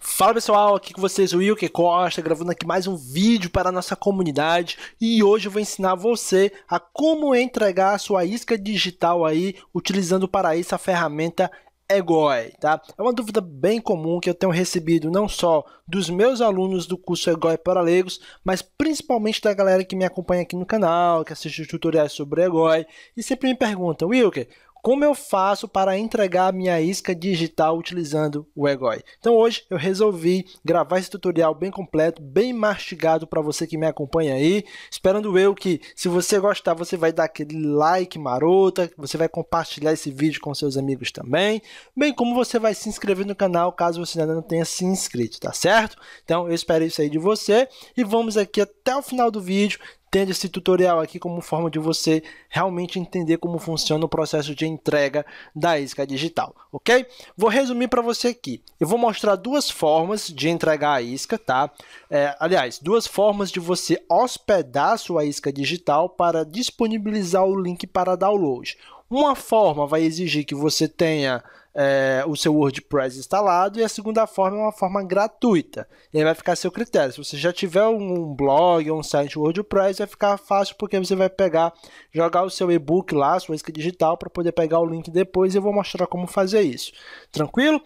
Fala pessoal, aqui com vocês o Wilke Costa, gravando aqui mais um vídeo para a nossa comunidade e hoje eu vou ensinar você a como entregar a sua isca digital aí utilizando para isso a ferramenta EGOI, tá? É uma dúvida bem comum que eu tenho recebido não só dos meus alunos do curso EGOI para Legos, mas principalmente da galera que me acompanha aqui no canal, que assiste tutoriais sobre EGOI e sempre me perguntam, Wilke, como eu faço para entregar minha isca digital utilizando o EGOI. Então hoje eu resolvi gravar esse tutorial bem completo, bem mastigado para você que me acompanha aí, esperando eu que se você gostar, você vai dar aquele like marota, você vai compartilhar esse vídeo com seus amigos também, bem como você vai se inscrever no canal caso você ainda não tenha se inscrito, tá certo? Então eu espero isso aí de você e vamos aqui até o final do vídeo tendo esse tutorial aqui como forma de você realmente entender como funciona o processo de entrega da isca digital, ok? Vou resumir para você aqui. Eu vou mostrar duas formas de entregar a isca, tá? É, aliás, duas formas de você hospedar sua isca digital para disponibilizar o link para download. Uma forma vai exigir que você tenha é, o seu WordPress instalado, e a segunda forma é uma forma gratuita. E aí vai ficar a seu critério. Se você já tiver um blog ou um site WordPress, vai ficar fácil porque você vai pegar, jogar o seu e-book lá, sua isca digital, para poder pegar o link depois. E eu vou mostrar como fazer isso. Tranquilo?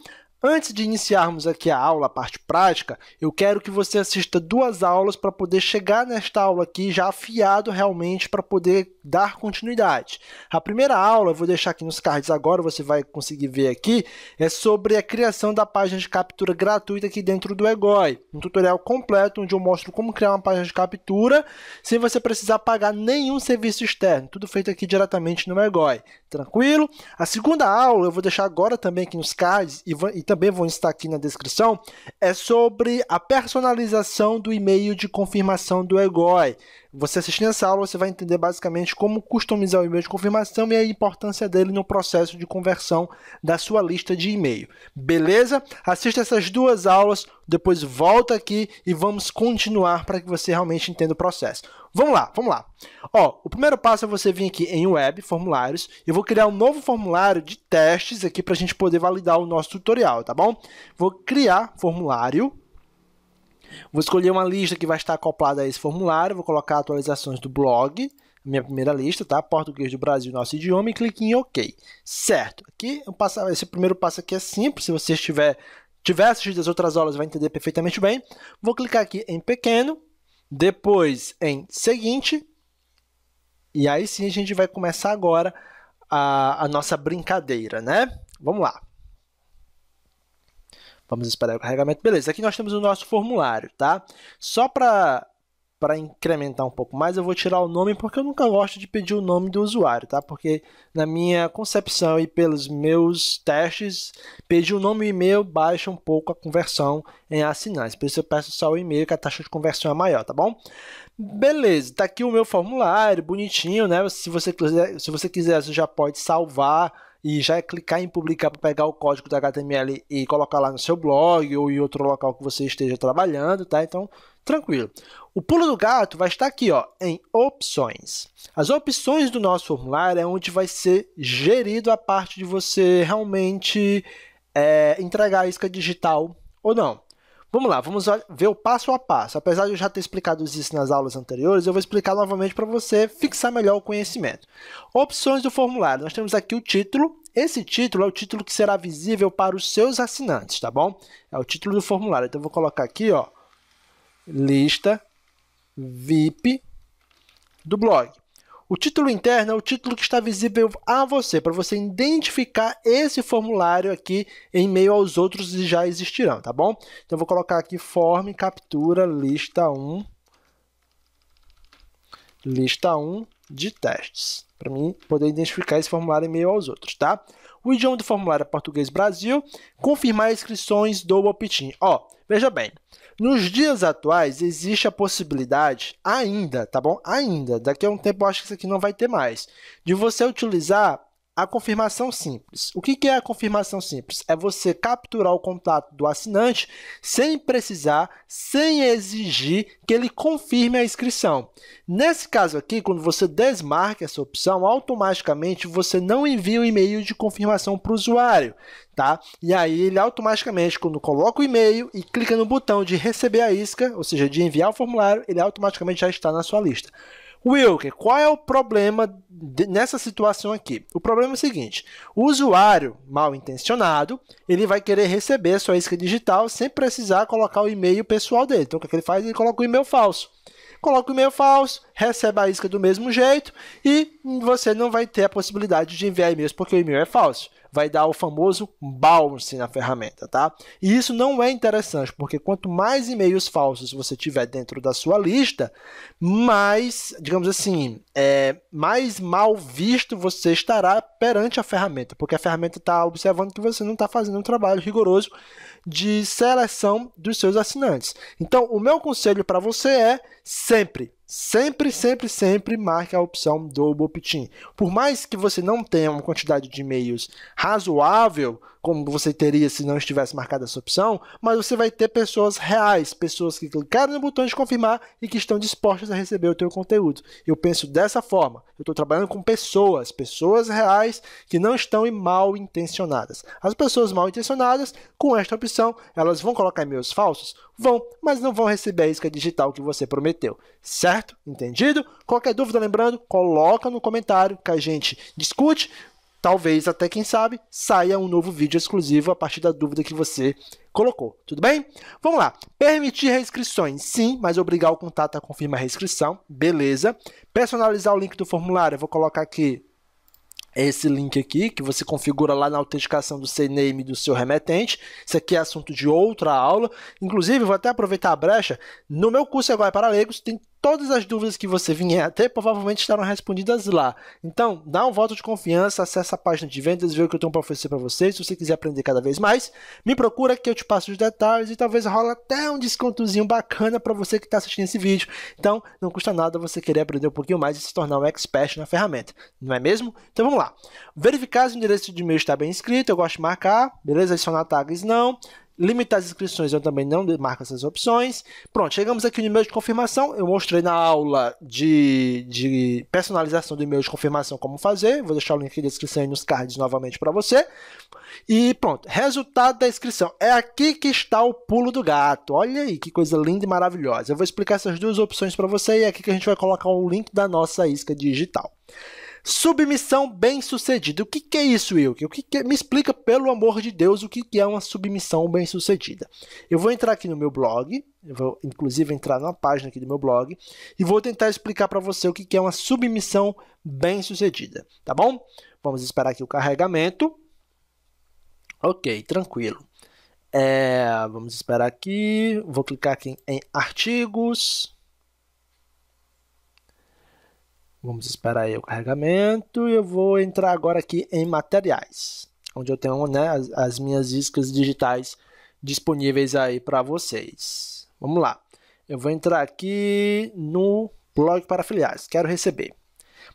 Antes de iniciarmos aqui a aula, a parte prática, eu quero que você assista duas aulas para poder chegar nesta aula aqui já afiado realmente para poder dar continuidade. A primeira aula, eu vou deixar aqui nos cards agora, você vai conseguir ver aqui, é sobre a criação da página de captura gratuita aqui dentro do EGOI. Um tutorial completo onde eu mostro como criar uma página de captura sem você precisar pagar nenhum serviço externo. Tudo feito aqui diretamente no EGOI. Tranquilo? A segunda aula eu vou deixar agora também aqui nos cards e, e também vão estar aqui na descrição, é sobre a personalização do e-mail de confirmação do EGOI. Você assistindo essa aula, você vai entender basicamente como customizar o e-mail de confirmação e a importância dele no processo de conversão da sua lista de e-mail. Beleza? Assista essas duas aulas, depois volta aqui e vamos continuar para que você realmente entenda o processo. Vamos lá, vamos lá. Ó, o primeiro passo é você vir aqui em web, formulários. Eu vou criar um novo formulário de testes aqui para a gente poder validar o nosso tutorial, tá bom? Vou criar formulário Vou escolher uma lista que vai estar acoplada a esse formulário, vou colocar atualizações do blog, minha primeira lista, tá? Português do Brasil, nosso idioma, e clique em OK. Certo. Aqui, eu passo, esse primeiro passo aqui é simples, se você estiver tiver assistido as outras aulas, vai entender perfeitamente bem. Vou clicar aqui em pequeno, depois em seguinte, e aí sim a gente vai começar agora a, a nossa brincadeira, né? Vamos lá. Vamos esperar o carregamento. Beleza, aqui nós temos o nosso formulário, tá? Só para para incrementar um pouco mais, eu vou tirar o nome porque eu nunca gosto de pedir o nome do usuário, tá? Porque na minha concepção e pelos meus testes, pedir o nome e e-mail baixa um pouco a conversão em assinantes. Por isso eu peço só o e-mail que a taxa de conversão é maior, tá bom? Beleza, está aqui o meu formulário, bonitinho, né? Se você quiser, se você quiser, você já pode salvar e já é clicar em publicar para pegar o código da HTML e colocar lá no seu blog ou em outro local que você esteja trabalhando, tá? Então, tranquilo. O pulo do gato vai estar aqui, ó, em opções. As opções do nosso formulário é onde vai ser gerido a parte de você realmente é, entregar a isca digital ou não. Vamos lá, vamos ver o passo a passo. Apesar de eu já ter explicado isso nas aulas anteriores, eu vou explicar novamente para você fixar melhor o conhecimento. Opções do formulário. Nós temos aqui o título. Esse título é o título que será visível para os seus assinantes, tá bom? É o título do formulário. Então eu vou colocar aqui, ó, lista VIP do blog. O título interno é o título que está visível a você, para você identificar esse formulário aqui em meio aos outros que já existirão, tá bom? Então, eu vou colocar aqui form, captura, lista 1, lista 1 de testes, para mim poder identificar esse formulário em meio aos outros, tá? O idioma do formulário é português Brasil, confirmar inscrições do opt-in. Ó, veja bem, nos dias atuais, existe a possibilidade, ainda, tá bom? Ainda, daqui a um tempo eu acho que isso aqui não vai ter mais, de você utilizar a confirmação simples. O que é a confirmação simples? É você capturar o contato do assinante sem precisar, sem exigir que ele confirme a inscrição. Nesse caso aqui, quando você desmarca essa opção, automaticamente você não envia o e-mail de confirmação para o usuário. Tá? E aí ele automaticamente, quando coloca o e-mail e clica no botão de receber a isca, ou seja, de enviar o formulário, ele automaticamente já está na sua lista. Wilker, qual é o problema de, nessa situação aqui? O problema é o seguinte: o usuário mal intencionado ele vai querer receber a sua isca digital sem precisar colocar o e-mail pessoal dele. Então o é que ele faz? Ele coloca o e-mail falso coloca o e-mail falso, recebe a isca do mesmo jeito e você não vai ter a possibilidade de enviar e-mails porque o e-mail é falso vai dar o famoso bounce na ferramenta, tá? E isso não é interessante, porque quanto mais e-mails falsos você tiver dentro da sua lista, mais, digamos assim, é, mais mal visto você estará perante a ferramenta, porque a ferramenta está observando que você não está fazendo um trabalho rigoroso de seleção dos seus assinantes. Então, o meu conselho para você é sempre sempre, sempre, sempre marque a opção do in Por mais que você não tenha uma quantidade de e-mails razoável, como você teria se não estivesse marcada essa opção, mas você vai ter pessoas reais, pessoas que clicaram no botão de confirmar e que estão dispostas a receber o teu conteúdo. Eu penso dessa forma. Eu estou trabalhando com pessoas, pessoas reais que não estão mal intencionadas. As pessoas mal intencionadas, com esta opção, elas vão colocar e-mails falsos? Vão, mas não vão receber a isca digital que você prometeu. Certo? Entendido? Qualquer dúvida, lembrando, coloca no comentário que a gente discute talvez até quem sabe saia um novo vídeo exclusivo a partir da dúvida que você colocou. Tudo bem? Vamos lá. Permitir reinscrições, sim, mas obrigar o contato a confirmar a reinscrição, beleza. Personalizar o link do formulário, eu vou colocar aqui esse link aqui que você configura lá na autenticação do CNAME do seu remetente. Isso aqui é assunto de outra aula. Inclusive, vou até aproveitar a brecha. No meu curso agora é para leigos tem todas as dúvidas que você vinha até provavelmente estarão respondidas lá. Então, dá um voto de confiança, acessa a página de vendas, vê o que eu tenho para oferecer para vocês. Se você quiser aprender cada vez mais, me procura que eu te passo os detalhes e talvez rola até um descontozinho bacana para você que está assistindo esse vídeo. Então, não custa nada você querer aprender um pouquinho mais e se tornar um expert na ferramenta, não é mesmo? Então vamos lá. Verificar se o endereço de e-mail está bem escrito. eu gosto de marcar, beleza? Adicionar tags não limitar as inscrições, eu também não marco essas opções. Pronto, chegamos aqui no e-mail de confirmação. Eu mostrei na aula de, de personalização do e-mail de confirmação como fazer. Vou deixar o link da descrição e nos cards novamente para você. E pronto, resultado da inscrição. É aqui que está o pulo do gato. Olha aí que coisa linda e maravilhosa. Eu vou explicar essas duas opções para você e é aqui que a gente vai colocar o link da nossa isca digital. Submissão bem-sucedida. O que, que, é isso, Wilke? O que, que, é? me explica, pelo amor de Deus, o que, que é uma submissão bem-sucedida? Eu vou entrar aqui no meu blog, eu vou inclusive entrar na página aqui do meu blog e vou tentar explicar para você o que, que é uma submissão bem-sucedida, tá bom? Vamos esperar aqui o carregamento. Ok, tranquilo. É, vamos esperar aqui. Vou clicar aqui em artigos. Vamos esperar aí o carregamento e eu vou entrar agora aqui em materiais, onde eu tenho né, as, as minhas iscas digitais disponíveis aí para vocês. Vamos lá. Eu vou entrar aqui no blog para afiliados. Quero receber.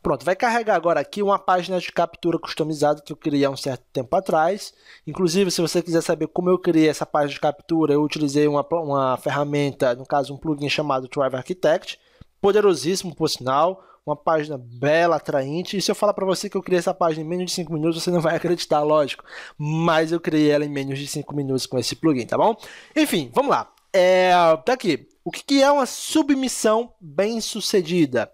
Pronto, vai carregar agora aqui uma página de captura customizada que eu criei há um certo tempo atrás. Inclusive, se você quiser saber como eu criei essa página de captura, eu utilizei uma, uma ferramenta, no caso um plugin chamado Drive Architect, poderosíssimo por sinal uma página bela, atraente. E se eu falar para você que eu criei essa página em menos de 5 minutos, você não vai acreditar, lógico. Mas eu criei ela em menos de 5 minutos com esse plugin, tá bom? Enfim, vamos lá. É, tá aqui. O que, que é uma submissão bem sucedida?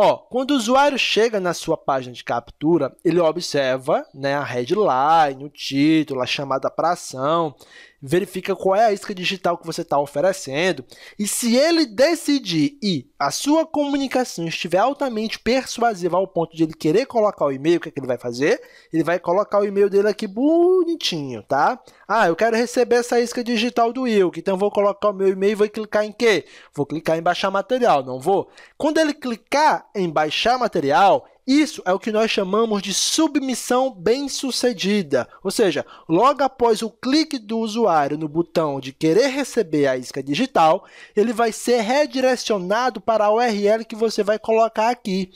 Ó, quando o usuário chega na sua página de captura, ele observa né, a headline, o título, a chamada para ação, verifica qual é a isca digital que você está oferecendo e se ele decidir e a sua comunicação estiver altamente persuasiva ao ponto de ele querer colocar o e-mail, o que, é que ele vai fazer? Ele vai colocar o e-mail dele aqui bonitinho, tá? Ah, eu quero receber essa isca digital do Wilk, então vou colocar o meu e-mail e vou clicar em quê? Vou clicar em baixar material, não vou? Quando ele clicar, em baixar material, isso é o que nós chamamos de submissão bem-sucedida, ou seja, logo após o clique do usuário no botão de querer receber a isca digital, ele vai ser redirecionado para a URL que você vai colocar aqui,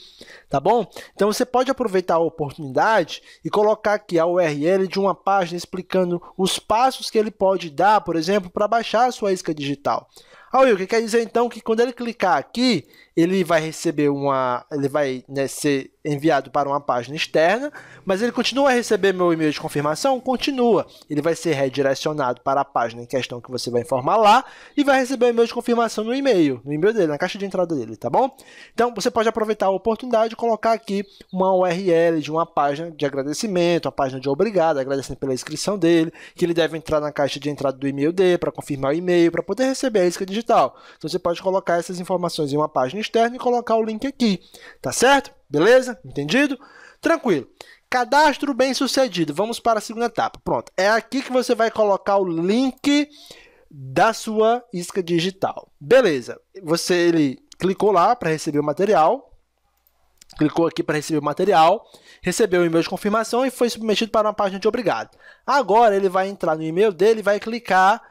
tá bom? Então você pode aproveitar a oportunidade e colocar aqui a URL de uma página explicando os passos que ele pode dar, por exemplo, para baixar a sua isca digital. Ah, o que quer dizer então que quando ele clicar aqui, ele vai receber uma. Ele vai né, ser enviado para uma página externa, mas ele continua a receber meu e-mail de confirmação? Continua. Ele vai ser redirecionado para a página em questão que você vai informar lá e vai receber o e-mail de confirmação no e-mail, no e-mail dele, na caixa de entrada dele, tá bom? Então você pode aproveitar a oportunidade e colocar aqui uma URL de uma página de agradecimento, a página de obrigado, agradecendo pela inscrição dele, que ele deve entrar na caixa de entrada do e-mail dele para confirmar o e-mail, para poder receber a isca digital. Então você pode colocar essas informações em uma página externo e colocar o link aqui. Tá certo? Beleza? Entendido? Tranquilo. Cadastro bem sucedido. Vamos para a segunda etapa. Pronto. É aqui que você vai colocar o link da sua isca digital. Beleza. Você ele clicou lá para receber o material. Clicou aqui para receber o material, recebeu o e-mail de confirmação e foi submetido para uma página de obrigado. Agora ele vai entrar no e-mail dele e vai clicar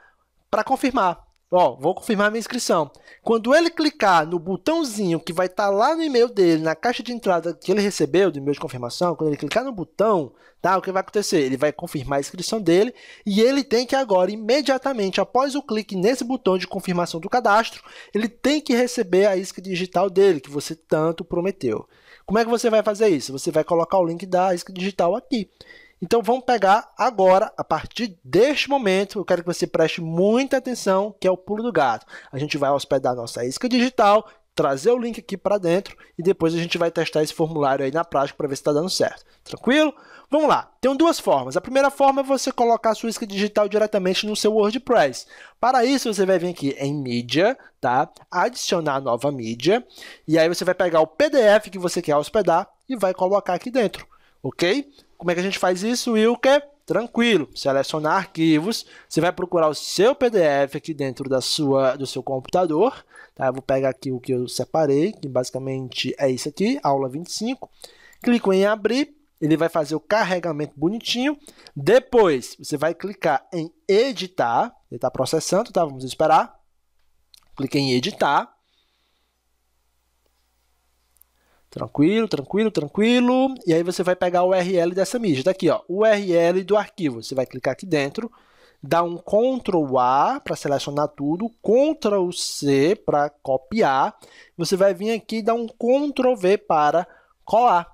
para confirmar. Ó, vou confirmar minha inscrição. Quando ele clicar no botãozinho que vai estar tá lá no e-mail dele, na caixa de entrada que ele recebeu do e-mail de confirmação, quando ele clicar no botão, tá? O que vai acontecer? Ele vai confirmar a inscrição dele e ele tem que agora, imediatamente após o clique nesse botão de confirmação do cadastro, ele tem que receber a isca digital dele, que você tanto prometeu. Como é que você vai fazer isso? Você vai colocar o link da isca digital aqui. Então vamos pegar agora, a partir deste momento, eu quero que você preste muita atenção, que é o pulo do gato. A gente vai hospedar nossa isca digital, trazer o link aqui para dentro e depois a gente vai testar esse formulário aí na prática para ver se está dando certo. Tranquilo? Vamos lá. Tem duas formas. A primeira forma é você colocar a sua isca digital diretamente no seu WordPress. Para isso, você vai vir aqui em mídia, tá? Adicionar nova mídia e aí você vai pegar o PDF que você quer hospedar e vai colocar aqui dentro, ok? Como é que a gente faz isso, Wilker? É tranquilo, selecionar arquivos, você vai procurar o seu PDF aqui dentro da sua, do seu computador, tá? Eu vou pegar aqui o que eu separei, que basicamente é isso aqui, aula 25. Clico em abrir, ele vai fazer o carregamento bonitinho. Depois, você vai clicar em editar, ele está processando, tá? Vamos esperar. Clique em editar. Tranquilo, tranquilo, tranquilo. E aí você vai pegar o URL dessa mídia. Daqui, tá ó, o URL do arquivo. Você vai clicar aqui dentro, dá um Ctrl A para selecionar tudo, Ctrl C para copiar. Você vai vir aqui e dar um Ctrl V para colar.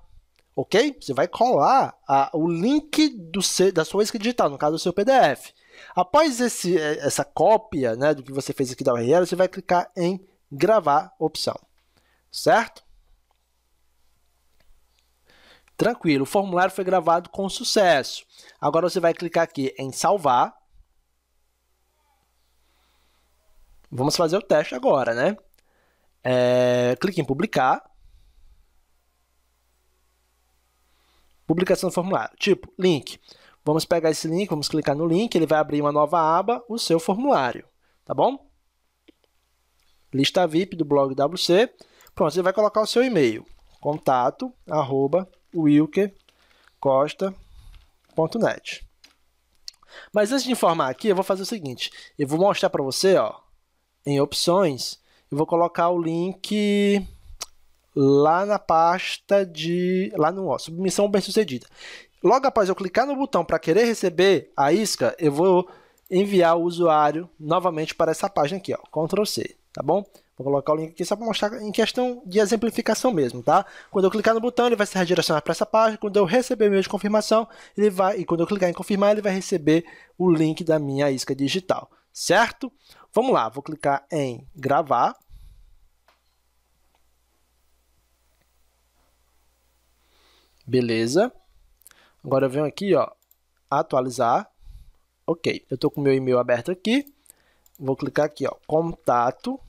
Ok? Você vai colar a, o link do da sua isca digital, no caso do seu PDF. Após esse, é, essa cópia né, do que você fez aqui da URL, você vai clicar em gravar opção. Certo? Tranquilo, o formulário foi gravado com sucesso. Agora você vai clicar aqui em salvar. Vamos fazer o teste agora, né? É, clique em publicar. Publicação do formulário. Tipo, link. Vamos pegar esse link, vamos clicar no link, ele vai abrir uma nova aba, o seu formulário, tá bom? Lista VIP do blog WC. Pronto, você vai colocar o seu e-mail, contato, arroba, wilkercosta.net. Mas antes de informar aqui, eu vou fazer o seguinte: eu vou mostrar para você, ó, em opções, eu vou colocar o link lá na pasta de. lá no ó, submissão bem-sucedida. Logo após eu clicar no botão para querer receber a isca, eu vou enviar o usuário novamente para essa página aqui, ó, Ctrl C, tá bom? Vou colocar o link aqui só para mostrar em questão de exemplificação mesmo, tá? Quando eu clicar no botão, ele vai ser redirecionar para essa página. Quando eu receber o e-mail de confirmação, ele vai, e quando eu clicar em confirmar, ele vai receber o link da minha isca digital, certo? Vamos lá, vou clicar em gravar. Beleza. Agora eu venho aqui, ó, atualizar. Ok, eu estou com o meu e-mail aberto aqui. Vou clicar aqui, ó, contato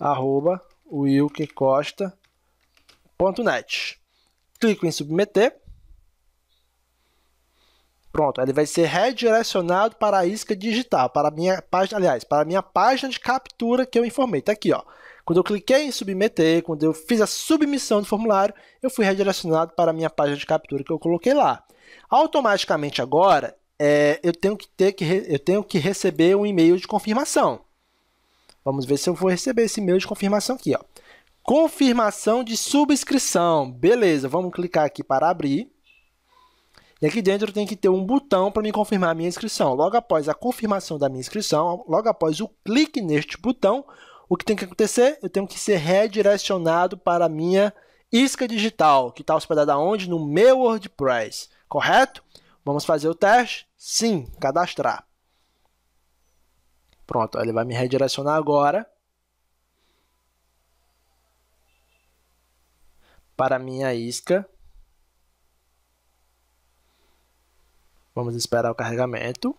arroba wilkecosta.net. Clico em submeter. Pronto, ele vai ser redirecionado para a isca digital, para a minha página, aliás, para a minha página de captura que eu informei. Está aqui, ó. Quando eu cliquei em submeter, quando eu fiz a submissão do formulário, eu fui redirecionado para a minha página de captura que eu coloquei lá. Automaticamente agora, é, eu, tenho que ter que eu tenho que receber um e-mail de confirmação. Vamos ver se eu vou receber esse e-mail de confirmação aqui. Ó. Confirmação de subscrição. Beleza, vamos clicar aqui para abrir. E aqui dentro tem que ter um botão para me confirmar a minha inscrição. Logo após a confirmação da minha inscrição, logo após o clique neste botão, o que tem que acontecer? Eu tenho que ser redirecionado para a minha isca digital, que está hospedada onde? No meu WordPress, correto? Vamos fazer o teste? Sim, cadastrar. Pronto, ele vai me redirecionar agora para minha isca. Vamos esperar o carregamento.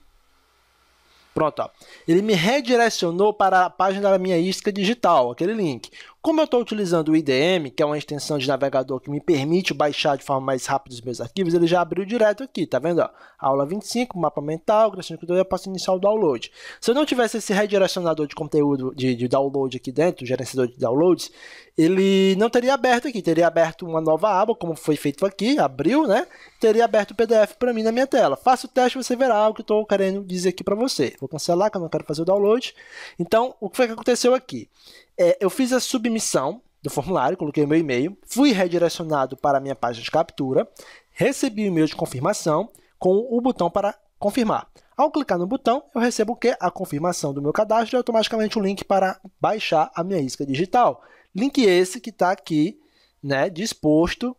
Pronto, ó. ele me redirecionou para a página da minha isca digital, aquele link. Como eu estou utilizando o IDM, que é uma extensão de navegador que me permite baixar de forma mais rápida os meus arquivos, ele já abriu direto aqui, tá vendo? Ó, aula 25, mapa mental, criação de conteúdo, eu posso iniciar o download. Se eu não tivesse esse redirecionador de conteúdo, de, de download aqui dentro, gerenciador de downloads, ele não teria aberto aqui, teria aberto uma nova aba, como foi feito aqui, abriu, né? Teria aberto o PDF para mim na minha tela. Faça o teste, você verá o que eu estou querendo dizer aqui para você. Vou cancelar, que eu não quero fazer o download. Então, o que foi que aconteceu aqui? É, eu fiz a submissão do formulário, coloquei meu e-mail, fui redirecionado para a minha página de captura, recebi o e-mail de confirmação com o botão para confirmar. Ao clicar no botão, eu recebo o quê? A confirmação do meu cadastro e automaticamente o um link para baixar a minha isca digital. Link esse que está aqui, né, disposto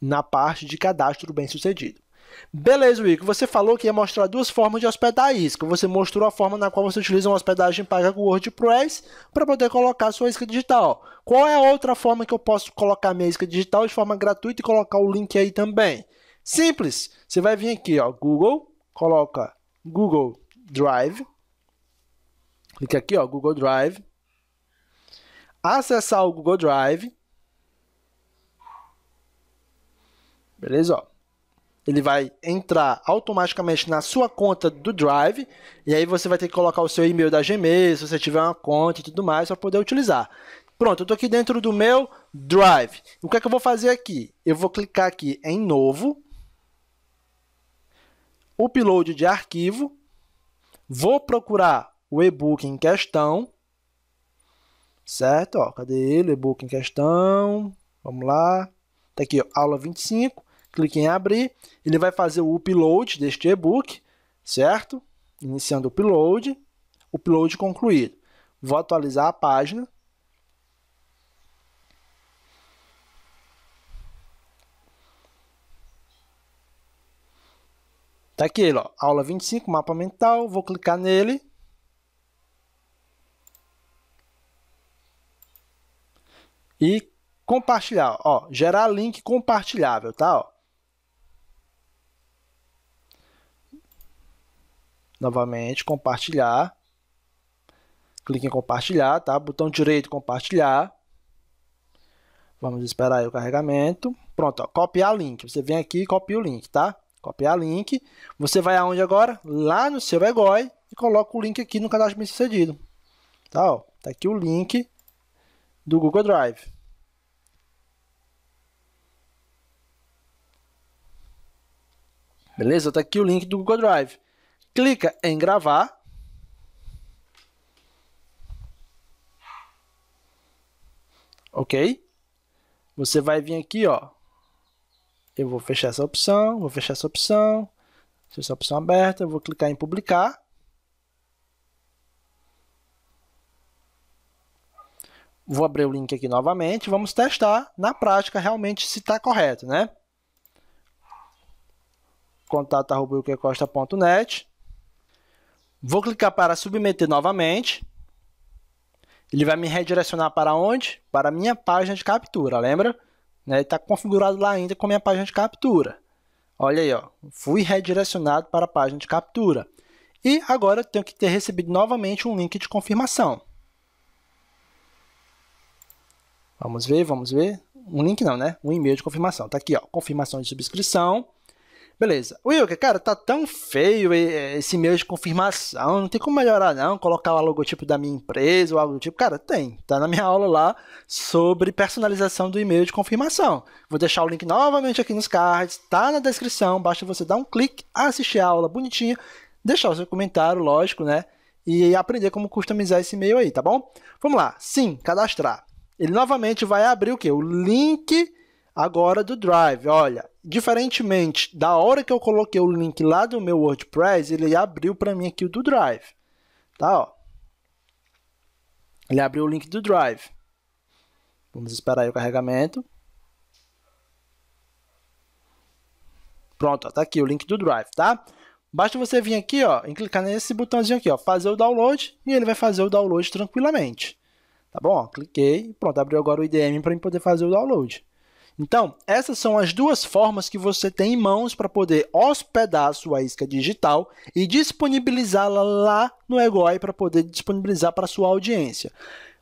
na parte de cadastro bem-sucedido. Beleza, Wico. Você falou que ia mostrar duas formas de hospedar a isca. Você mostrou a forma na qual você utiliza uma hospedagem paga com WordPress para poder colocar sua isca digital. Qual é a outra forma que eu posso colocar minha isca digital de forma gratuita e colocar o link aí também? Simples. Você vai vir aqui, ó, Google, coloca Google Drive. Clica aqui, ó, Google Drive. Acessar o Google Drive. Beleza, ó ele vai entrar automaticamente na sua conta do Drive, e aí você vai ter que colocar o seu e-mail da Gmail, se você tiver uma conta e tudo mais, para poder utilizar. Pronto, eu estou aqui dentro do meu Drive. O que é que eu vou fazer aqui? Eu vou clicar aqui em Novo, Upload de arquivo, vou procurar o e-book em questão, certo? Ó, cadê ele? E-book em questão, vamos lá, está aqui, ó, aula 25, clique em abrir, ele vai fazer o upload deste e-book, certo? Iniciando o upload, upload concluído. Vou atualizar a página. Tá aqui ó, aula 25, mapa mental, vou clicar nele. E compartilhar, ó, gerar link compartilhável, tá, ó. novamente, compartilhar. Clique em compartilhar, tá? Botão direito, compartilhar. Vamos esperar aí o carregamento. Pronto, ó, copiar link. Você vem aqui e copia o link, tá? Copiar link. Você vai aonde agora? Lá no seu EGOI e coloca o link aqui no cadastro bem sucedido. Tá, ó. Tá aqui o link do Google Drive. Beleza? Tá aqui o link do Google Drive clica em gravar. Ok? Você vai vir aqui, ó. Eu vou fechar essa opção, vou fechar essa opção. Se essa opção aberta, eu vou clicar em publicar. Vou abrir o link aqui novamente, vamos testar na prática realmente se está correto, né? contato.wilkercosta.net. Vou clicar para submeter novamente. Ele vai me redirecionar para onde? Para a minha página de captura, lembra? Né, está configurado lá ainda com a minha página de captura. Olha aí, ó. fui redirecionado para a página de captura. E agora eu tenho que ter recebido novamente um link de confirmação. Vamos ver, vamos ver. Um link não, né? Um e-mail de confirmação. Está aqui, ó. confirmação de subscrição. Beleza. Wilker, cara, tá tão feio é, esse e-mail de confirmação, não tem como melhorar não, colocar o logotipo da minha empresa ou algo do tipo. Cara, tem. Tá na minha aula lá sobre personalização do e-mail de confirmação. Vou deixar o link novamente aqui nos cards, tá na descrição, basta você dar um clique, assistir a aula bonitinha, deixar o seu comentário, lógico, né? E aprender como customizar esse e-mail aí, tá bom? Vamos lá. Sim, cadastrar. Ele novamente vai abrir o quê? O link agora do Drive. Olha, diferentemente da hora que eu coloquei o link lá do meu WordPress, ele abriu para mim aqui o do Drive. Tá, ó. Ele abriu o link do Drive. Vamos esperar o carregamento. Pronto, ó, tá aqui o link do Drive, tá? Basta você vir aqui, ó, e clicar nesse botãozinho aqui, ó, fazer o download, e ele vai fazer o download tranquilamente. Tá bom? cliquei, pronto, abriu agora o IDM para mim poder fazer o download. Então, essas são as duas formas que você tem em mãos para poder hospedar a sua isca digital e disponibilizá-la lá no EGOI para poder disponibilizar para a sua audiência.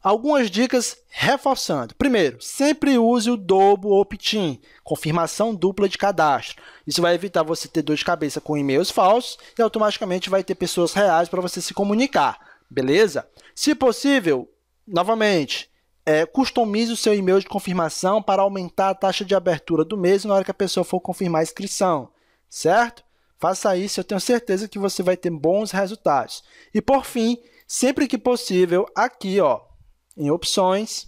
Algumas dicas reforçando. Primeiro, sempre use o Double Opt-in, confirmação dupla de cadastro. Isso vai evitar você ter dor de cabeça com e-mails falsos e automaticamente vai ter pessoas reais para você se comunicar, beleza? Se possível, novamente, é, customize o seu e-mail de confirmação para aumentar a taxa de abertura do mês na hora que a pessoa for confirmar a inscrição, certo? Faça isso, eu tenho certeza que você vai ter bons resultados. E por fim, sempre que possível, aqui ó, em opções,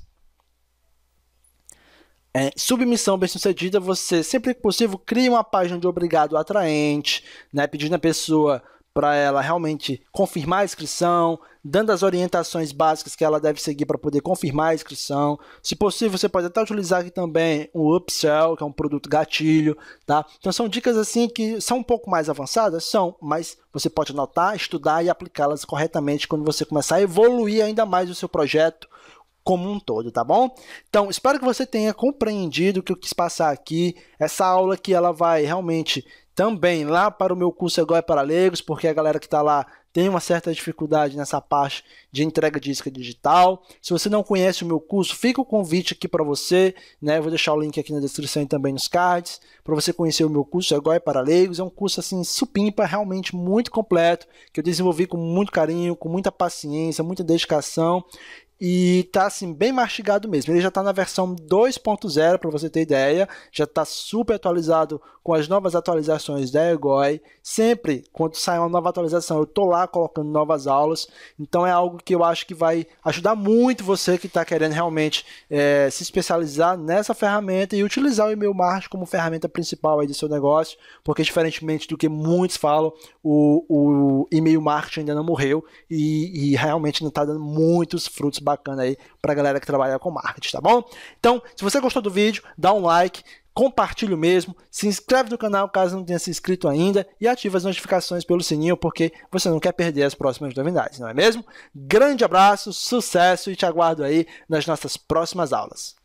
é, submissão bem-sucedida, você sempre que possível cria uma página de obrigado atraente, né, pedindo a pessoa para ela realmente confirmar a inscrição, dando as orientações básicas que ela deve seguir para poder confirmar a inscrição. Se possível, você pode até utilizar aqui também o upsell, que é um produto gatilho, tá? Então são dicas assim que são um pouco mais avançadas, são, mas você pode anotar, estudar e aplicá-las corretamente quando você começar a evoluir ainda mais o seu projeto como um todo, tá bom? Então, espero que você tenha compreendido o que eu quis passar aqui. Essa aula que ela vai realmente também lá para o meu curso Egói para Leigos, porque a galera que está lá tem uma certa dificuldade nessa parte de entrega de isca digital. Se você não conhece o meu curso, fica o convite aqui para você, né? Eu vou deixar o link aqui na descrição e também nos cards, para você conhecer o meu curso Egói para Leigos. É um curso assim supimpa, realmente muito completo, que eu desenvolvi com muito carinho, com muita paciência, muita dedicação e tá assim bem mastigado mesmo. Ele já tá na versão 2.0 para você ter ideia, já tá super atualizado com as novas atualizações da EGOI. Sempre quando sai uma nova atualização, eu tô lá colocando novas aulas. Então é algo que eu acho que vai ajudar muito você que está querendo realmente é, se especializar nessa ferramenta e utilizar o e-mail marketing como ferramenta principal aí do seu negócio, porque diferentemente do que muitos falam, o, o e-mail marketing ainda não morreu e, e realmente não está dando muitos frutos bacanas bacana aí a galera que trabalha com marketing, tá bom? Então, se você gostou do vídeo, dá um like, compartilha mesmo, se inscreve no canal caso não tenha se inscrito ainda e ativa as notificações pelo sininho porque você não quer perder as próximas novidades, não é mesmo? Grande abraço, sucesso e te aguardo aí nas nossas próximas aulas.